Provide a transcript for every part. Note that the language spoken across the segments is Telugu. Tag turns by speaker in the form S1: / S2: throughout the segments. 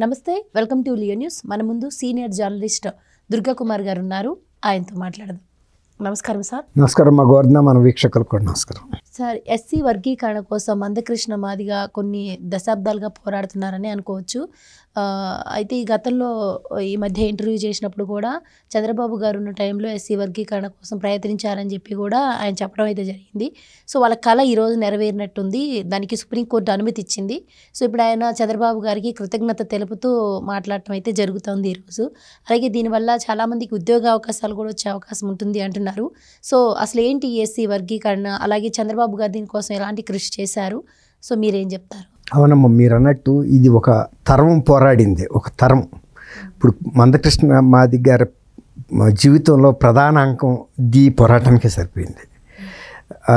S1: నమస్తే వెల్కమ్ టు లియో న్యూస్ మన ముందు సీనియర్ జర్నలిస్ట్ దుర్గా కుమార్ గారు ఉన్నారు ఆయనతో మాట్లాడదాం నమస్కారం సార్
S2: నమస్కారం మా గోవర్ధన మన వీక్షకులకు కూడా నమస్కారం
S1: సార్ ఎస్సీ వర్గీకరణ కోసం మందకృష్ణ మాదిగా కొన్ని దశాబ్దాలుగా పోరాడుతున్నారని అనుకోవచ్చు అయితే ఈ గతంలో ఈ మధ్య ఇంటర్వ్యూ చేసినప్పుడు కూడా చంద్రబాబు గారు ఉన్న టైంలో ఎస్సీ వర్గీకరణ కోసం ప్రయత్నించారని చెప్పి కూడా ఆయన చెప్పడం అయితే జరిగింది సో వాళ్ళ కళ ఈరోజు నెరవేరినట్టుంది దానికి సుప్రీంకోర్టు అనుమతి ఇచ్చింది సో ఇప్పుడు ఆయన చంద్రబాబు గారికి కృతజ్ఞత తెలుపుతూ మాట్లాడటం అయితే జరుగుతోంది ఈరోజు అలాగే దీనివల్ల చాలామందికి ఉద్యోగ అవకాశాలు కూడా వచ్చే అవకాశం ఉంటుంది అంటున్నారు సో అసలు ఏంటి ఎస్సీ వర్గీకరణ అలాగే చంద్రబాబు చంద్రబాబు గారు దీనికోసం ఎలాంటి కృషి చేశారు సో మీరేం చెప్తారు
S2: అవునమ్మ మీరు అన్నట్టు ఇది ఒక తరం పోరాడింది ఒక తరం ఇప్పుడు మందకృష్ణ మాది గారి జీవితంలో ప్రధాన అంకం దీ పోరాటానికే సరిపోయింది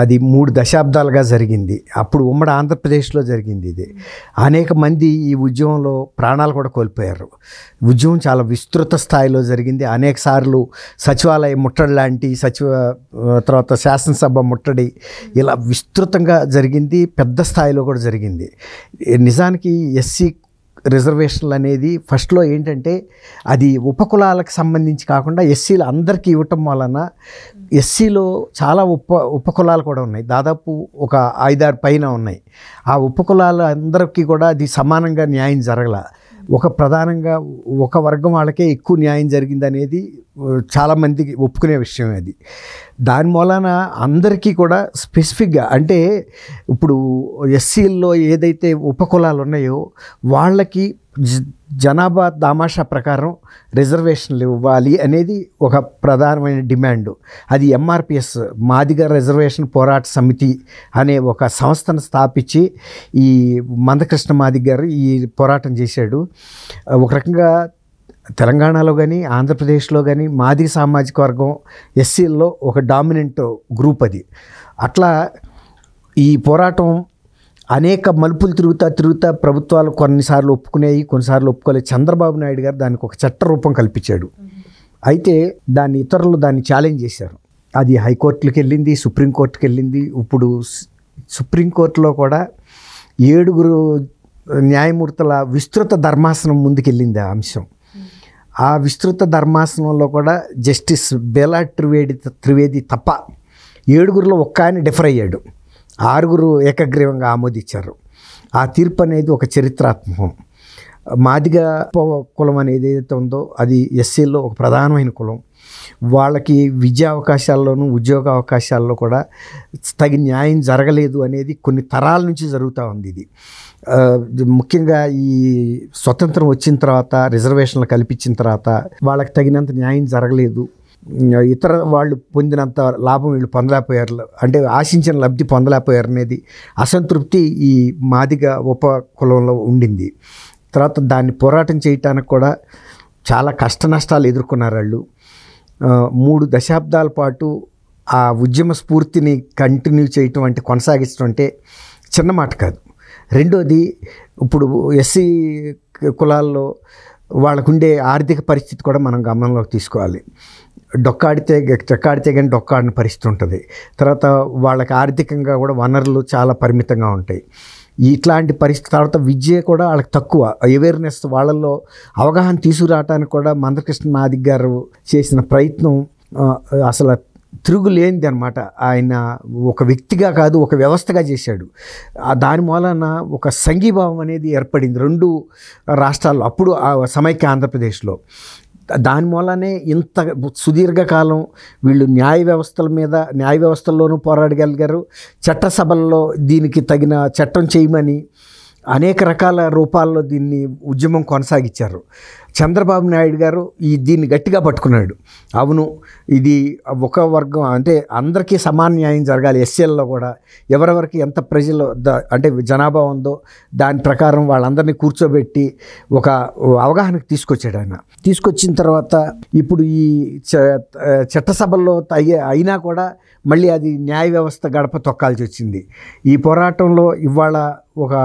S2: అది మూడు దశాబ్దాలుగా జరిగింది అప్పుడు ఉమ్మడి ఆంధ్రప్రదేశ్లో జరిగింది ఇది అనేక మంది ఈ ఉద్యమంలో ప్రాణాలు కూడా కోల్పోయారు ఉద్యమం చాలా విస్తృత స్థాయిలో జరిగింది అనేక సార్లు సచివాలయ ముట్టడి లాంటి సచివ తర్వాత శాసనసభ ముట్టడి ఇలా విస్తృతంగా జరిగింది పెద్ద స్థాయిలో కూడా జరిగింది నిజానికి ఎస్సీ రిజర్వేషన్లు అనేది ఫస్ట్లో ఏంటంటే అది ఉపకులాలకు సంబంధించి కాకుండా ఎస్సీలు అందరికీ ఇవ్వటం వలన ఎస్సీలో చాలా ఉప ఉపకులాలు కూడా ఉన్నాయి దాదాపు ఒక ఐదారు పైన ఉన్నాయి ఆ ఉపకులాలు అందరికీ కూడా అది సమానంగా న్యాయం జరగల ఒక ప్రధానంగా ఒక వర్గం వాళ్ళకే ఎక్కువ న్యాయం జరిగింది అనేది చాలామందికి ఒప్పుకునే విషయం అది దాని మూలాన అందరికీ కూడా స్పెసిఫిక్గా అంటే ఇప్పుడు ఎస్సీల్లో ఏదైతే ఉపకులాలు ఉన్నాయో వాళ్ళకి జనాభా దామాషా ప్రకారం రిజర్వేషన్లు ఇవ్వాలి అనేది ఒక ప్రధానమైన డిమాండ్ అది ఎంఆర్పిఎస్ మాదిగ రిజర్వేషన్ పోరాట సమితి అనే ఒక సంస్థను స్థాపించి ఈ మందకృష్ణ మాదిగ గారు ఈ పోరాటం చేశాడు ఒక రకంగా తెలంగాణలో కానీ ఆంధ్రప్రదేశ్లో కానీ మాది సామాజిక వర్గం ఎస్సీల్లో ఒక డామినెంట్ గ్రూప్ అది అట్లా ఈ పోరాటం అనేక మలుపులు తిరుగుతా తిరుగుతా ప్రభుత్వాలు కొన్నిసార్లు ఒప్పుకునేవి కొన్నిసార్లు ఒప్పుకోలేదు చంద్రబాబు నాయుడు గారు దానికి ఒక చట్ట రూపం కల్పించాడు అయితే దాన్ని ఇతరులు దాన్ని ఛాలెంజ్ చేశారు అది హైకోర్టుకి వెళ్ళింది సుప్రీంకోర్టుకి వెళ్ళింది ఇప్పుడు సుప్రీంకోర్టులో కూడా ఏడుగురు న్యాయమూర్తుల విస్తృత ధర్మాసనం ముందుకెళ్ళింది ఆ అంశం ఆ విస్తృత ధర్మాసనంలో కూడా జస్టిస్ బేలా త్రివేది త్రివేది తప్ప ఏడుగురిలో ఒక్క ఆయన డిఫర్ అయ్యాడు ఆరుగురు ఏకగ్రీవంగా ఆమోదించారు ఆ తీర్పు అనేది ఒక చరిత్రాత్మకం మాదిగ కులం అనేది ఏదైతే ఉందో అది ఎస్సీలో ఒక ప్రధానమైన కులం వాళ్ళకి విద్యా అవకాశాల్లోనూ ఉద్యోగ అవకాశాల్లో కూడా తగిన న్యాయం జరగలేదు అనేది కొన్ని తరాల నుంచి జరుగుతూ ఉంది ఇది ముఖ్యంగా ఈ స్వతంత్రం వచ్చిన తర్వాత రిజర్వేషన్లు కల్పించిన తర్వాత వాళ్ళకి తగినంత న్యాయం జరగలేదు ఇతర వాళ్ళు పొందినంత లాభం వీళ్ళు పొందలేకపోయారు అంటే ఆశించిన లబ్ధి పొందలేకపోయారు అనేది అసంతృప్తి ఈ మాదిగ ఉప కులంలో ఉండింది తర్వాత దాన్ని పోరాటం చేయటానికి కూడా చాలా కష్ట నష్టాలు ఎదుర్కొన్నారు వాళ్ళు మూడు దశాబ్దాల పాటు ఆ ఉద్యమ స్ఫూర్తిని కంటిన్యూ చేయటం అంటే కొనసాగించడం అంటే చిన్న మాట కాదు రెండోది ఇప్పుడు ఎస్సీ కులాల్లో వాళ్ళకుండే ఆర్థిక పరిస్థితి కూడా మనం గమనంలోకి తీసుకోవాలి డొక్కాడితే చెక్కాడితే కానీ డొక్కాడిన పరిస్థితి ఉంటుంది తర్వాత వాళ్ళకి ఆర్థికంగా కూడా వనరులు చాలా పరిమితంగా ఉంటాయి ఇట్లాంటి పరిస్థితి తర్వాత విద్య కూడా వాళ్ళకి తక్కువ అవేర్నెస్ వాళ్ళల్లో అవగాహన తీసుకురావటానికి కూడా మందకృష్ణ మాదిక్ గారు చేసిన ప్రయత్నం అసలు తిరుగులేనిది అనమాట ఆయన ఒక వ్యక్తిగా కాదు ఒక వ్యవస్థగా చేశాడు దాని మూలన ఒక సంఘీభావం అనేది ఏర్పడింది రెండు రాష్ట్రాల్లో అప్పుడు సమైక్య ఆంధ్రప్రదేశ్లో దాని మూలనే ఇంత సుదీర్ఘకాలం వీళ్ళు న్యాయ వ్యవస్థల మీద న్యాయ వ్యవస్థల్లోనూ పోరాడగలిగారు చట్టసభల్లో దీనికి తగిన చట్టం చేయమని అనేక రకాల రూపాల్లో దీన్ని ఉద్యమం కొనసాగించారు చంద్రబాబు నాయుడు గారు ఈ దీన్ని గట్టిగా పట్టుకున్నాడు అవును ఇది ఒక వర్గం అంటే అందరికీ సమాన న్యాయం జరగాలి ఎస్సీల్లో కూడా ఎవరెవరికి ఎంత ప్రజలు అంటే జనాభా ఉందో దాని ప్రకారం వాళ్ళందరినీ కూర్చోబెట్టి ఒక అవగాహనకు తీసుకొచ్చాడు ఆయన తీసుకొచ్చిన తర్వాత ఇప్పుడు ఈ చట్టసభల్లో అయ్యే అయినా కూడా మళ్ళీ అది న్యాయ వ్యవస్థ గడప తొక్కాల్సి వచ్చింది ఈ పోరాటంలో ఇవాళ ఒక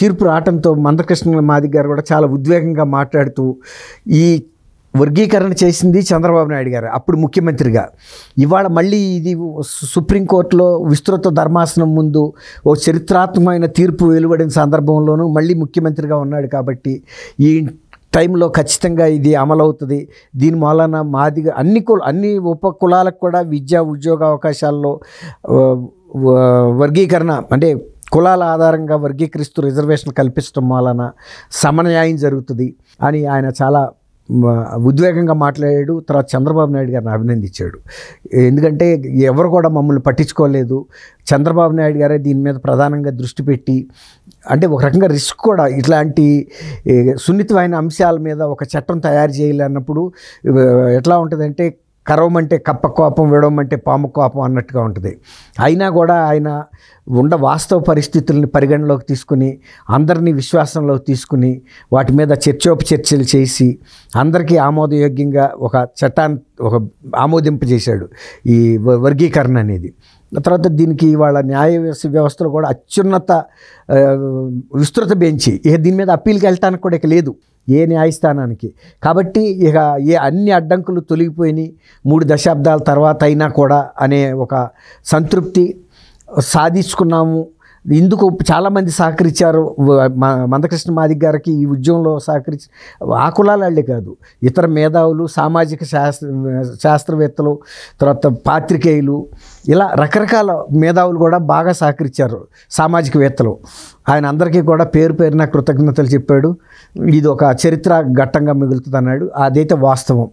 S2: తీర్పు రావటంతో మందకృష్ణ మాది గారు కూడా చాలా ఉద్వేగంగా మాట్లాడుతూ ఈ వర్గీకరణ చేసింది చంద్రబాబు నాయుడు గారు అప్పుడు ముఖ్యమంత్రిగా ఇవాళ మళ్ళీ ఇది సుప్రీంకోర్టులో విస్తృత ధర్మాసనం ముందు ఓ చరిత్రాత్మకమైన తీర్పు వెలువడిన సందర్భంలోనూ మళ్ళీ ముఖ్యమంత్రిగా ఉన్నాడు కాబట్టి ఈ టైంలో ఖచ్చితంగా ఇది అమలవుతుంది దీని వలన మాదిగా అన్ని కుల అన్ని ఉప కులాలకు కూడా విద్యా ఉద్యోగ అవకాశాల్లో వర్గీకరణ అంటే కులాల ఆధారంగా వర్గీకరిస్తూ రిజర్వేషన్ కల్పించడం వలన సమన్యాయం జరుగుతుంది అని ఆయన చాలా ఉద్వేగంగా మాట్లాడాడు తర్వాత చంద్రబాబు నాయుడు గారిని అభినందించాడు ఎందుకంటే ఎవరు కూడా మమ్మల్ని పట్టించుకోలేదు చంద్రబాబు నాయుడు గారే దీని మీద ప్రధానంగా దృష్టి పెట్టి అంటే ఒక రకంగా రిస్క్ కూడా ఇట్లాంటి సున్నితమైన అంశాల మీద ఒక చట్టం తయారు చేయాలన్నప్పుడు ఎట్లా ఉంటుందంటే కరవమంటే కప్ప కోపం విడవమంటే పాము కోపం అన్నట్టుగా ఉంటుంది అయినా కూడా ఆయన ఉండ వాస్తవ పరిస్థితుల్ని పరిగణలోకి తీసుకుని అందరినీ విశ్వాసంలోకి తీసుకుని వాటి మీద చర్చోపచర్చలు చేసి అందరికీ ఆమోదయోగ్యంగా ఒక చట్టాన్ని ఒక ఆమోదింపజేశాడు ఈ వర్గీకరణ అనేది తర్వాత దీనికి వాళ్ళ న్యాయ వ్యవస్థలో కూడా అత్యున్నత విస్తృత బెంచి ఇక దీని మీద అప్పీల్కి వెళ్ళటానికి కూడా ఇక లేదు ఏ న్యాయస్థానానికి కాబట్టి ఇక ఏ అన్ని అడ్డంకులు తొలగిపోయినాయి మూడు దశాబ్దాల తర్వాత అయినా కూడా అనే ఒక సంతృప్తి సాధించుకున్నాము ఇందుకు చాలామంది సహకరించారు మందకృష్ణ మాదిక్ గారికి ఈ ఉద్యమంలో సహకరించి ఆ కులాల వాళ్ళే కాదు ఇతర మేధావులు సామాజిక శాస్త్ర శాస్త్రవేత్తలు తర్వాత పాత్రికేయులు ఇలా రకరకాల మేధావులు కూడా బాగా సహకరించారు సామాజికవేత్తలు ఆయన అందరికీ కూడా పేరు పేరున కృతజ్ఞతలు చెప్పాడు ఇది ఒక చరిత్ర ఘట్టంగా మిగులుతుంది అన్నాడు అదైతే వాస్తవం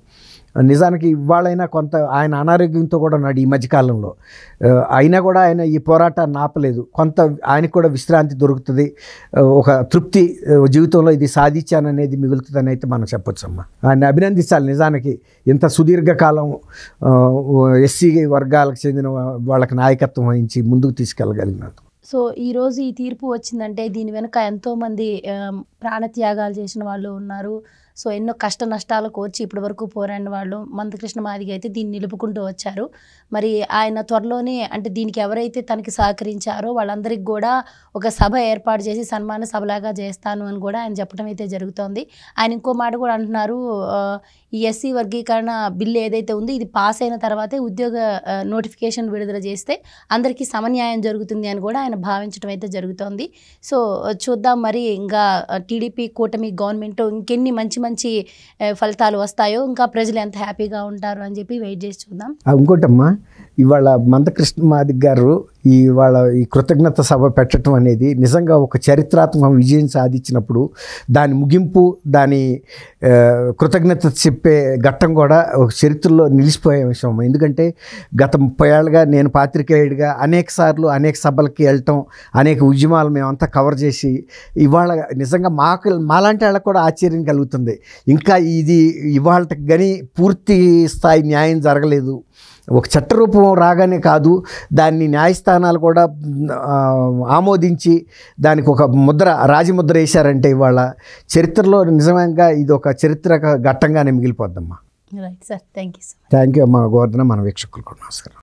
S2: నిజానికి ఇవాళైనా కొంత ఆయన అనారోగ్యంతో కూడా ఉన్నాడు ఈ మధ్యకాలంలో అయినా కూడా ఆయన ఈ పోరాటాన్ని ఆపలేదు కొంత ఆయనకు కూడా విశ్రాంతి దొరుకుతుంది ఒక తృప్తి జీవితంలో ఇది సాధించాననేది మిగులుతుందని అయితే మనం చెప్పొచ్చమ్మా ఆయన అభినందించాలి నిజానికి ఇంత సుదీర్ఘకాలం ఎస్సీ వర్గాలకు చెందిన వాళ్ళకి నాయకత్వం వహించి ముందుకు తీసుకెళ్ళగలిగినారు
S1: సో ఈరోజు ఈ తీర్పు వచ్చిందంటే దీని వెనుక ఎంతోమంది ప్రాణత్యాగాలు చేసిన వాళ్ళు ఉన్నారు సో ఎన్నో కష్ట నష్టాలు కోర్చి ఇప్పటి వరకు పోరాడిన వాళ్ళు మందకృష్ణ మాదిగ అయితే దీన్ని నిలుపుకుంటూ వచ్చారు మరి ఆయన త్వరలోనే అంటే దీనికి ఎవరైతే తనకి సహకరించారో వాళ్ళందరికీ కూడా ఒక సభ ఏర్పాటు చేసి సన్మాన సభలాగా చేస్తాను అని కూడా ఆయన చెప్పడం అయితే జరుగుతోంది ఆయన ఇంకో మాట కూడా అంటున్నారు ఈ ఎస్సీ వర్గీకరణ బిల్లు ఏదైతే ఉందో ఇది పాస్ అయిన తర్వాతే ఉద్యోగ నోటిఫికేషన్ విడుదల చేస్తే అందరికీ సమన్యాయం జరుగుతుంది అని కూడా ఆయన భావించడం అయితే జరుగుతోంది సో చూద్దాం మరి ఇంకా టీడీపీ కూటమి గవర్నమెంట్ ఇంకెన్ని మంచి మంచి ఫలితాలు వస్తాయో ఇంకా ప్రజలు ఎంత హ్యాపీగా ఉంటారు అని చెప్పి వెయిట్ చేసి చూద్దాం
S2: ఇంకోటమ్మా ఇవాళ మందకృష్ణ మాదిక్ గారు ఇవాళ ఈ కృతజ్ఞత సభ పెట్టడం అనేది నిజంగా ఒక చరిత్రాత్మక విజయం సాధించినప్పుడు దాని ముగింపు దాని కృతజ్ఞత చెప్పే ఘట్టం కూడా ఒక చరిత్రలో నిలిచిపోయే విషయం ఎందుకంటే గత ముప్పై ఏళ్ళుగా నేను పాత్రికేయుడిగా అనేక సార్లు అనేక సభలకి వెళ్ళటం అనేక ఉద్యమాలు మేమంతా కవర్ చేసి ఇవాళ నిజంగా మాకు మాలాంటి వాళ్ళకు కూడా ఆశ్చర్యం కలుగుతుంది ఇంకా ఇది ఇవాళకి కానీ పూర్తి స్థాయి న్యాయం జరగలేదు ఒక చట్టరూపం రాగానే కాదు దాన్ని న్యాయస్థానాలు కూడా ఆమోదించి దానికి ఒక ముద్ర రాజముద్ర వేశారంటే ఇవాళ చరిత్రలో నిజంగా ఇది ఒక చరిత్ర ఘట్టంగానే మిగిలిపోద్దమ్మా థ్యాంక్ యూ థ్యాంక్ యూ అమ్మా గోవర్ధన మన వీక్షకులకు నమస్కారం